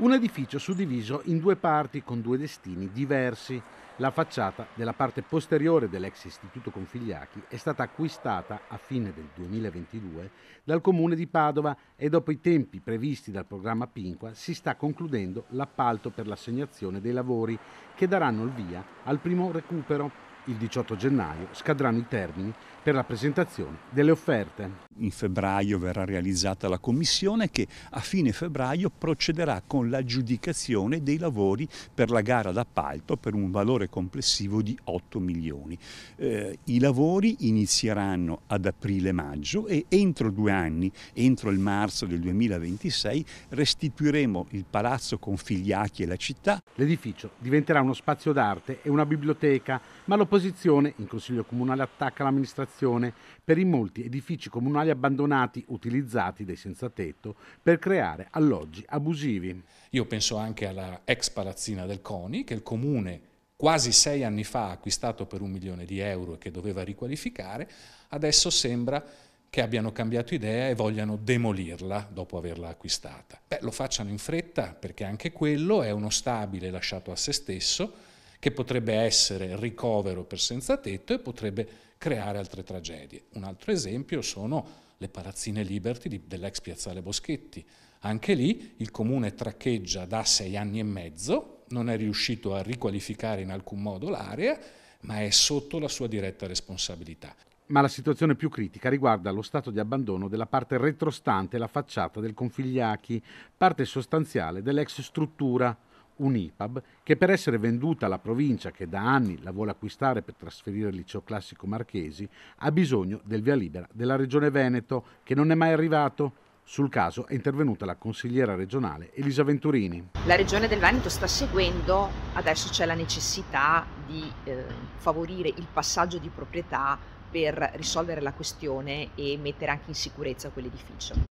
Un edificio suddiviso in due parti con due destini diversi. La facciata della parte posteriore dell'ex istituto Configliachi è stata acquistata a fine del 2022 dal comune di Padova e dopo i tempi previsti dal programma Pinqua si sta concludendo l'appalto per l'assegnazione dei lavori che daranno il via al primo recupero. Il 18 gennaio scadranno i termini per la presentazione delle offerte in febbraio verrà realizzata la commissione che a fine febbraio procederà con l'aggiudicazione dei lavori per la gara d'appalto per un valore complessivo di 8 milioni. Eh, I lavori inizieranno ad aprile-maggio e entro due anni, entro il marzo del 2026, restituiremo il palazzo con Figliacchi e la città. L'edificio diventerà uno spazio d'arte e una biblioteca, ma l'opposizione in Consiglio Comunale attacca l'amministrazione per i molti edifici comunali animali abbandonati utilizzati dai senzatetto per creare alloggi abusivi. Io penso anche alla ex palazzina del CONI che il comune quasi sei anni fa ha acquistato per un milione di euro e che doveva riqualificare, adesso sembra che abbiano cambiato idea e vogliano demolirla dopo averla acquistata. Beh, lo facciano in fretta perché anche quello è uno stabile lasciato a se stesso che potrebbe essere ricovero per senza tetto e potrebbe creare altre tragedie. Un altro esempio sono le palazzine Liberty dell'ex piazzale Boschetti. Anche lì il comune traccheggia da sei anni e mezzo, non è riuscito a riqualificare in alcun modo l'area, ma è sotto la sua diretta responsabilità. Ma la situazione più critica riguarda lo stato di abbandono della parte retrostante la facciata del Configliachi, parte sostanziale dell'ex struttura un'IPAB che per essere venduta alla provincia che da anni la vuole acquistare per trasferire il liceo classico marchesi ha bisogno del via libera della regione Veneto che non è mai arrivato. Sul caso è intervenuta la consigliera regionale Elisa Venturini. La regione del Veneto sta seguendo, adesso c'è la necessità di eh, favorire il passaggio di proprietà per risolvere la questione e mettere anche in sicurezza quell'edificio.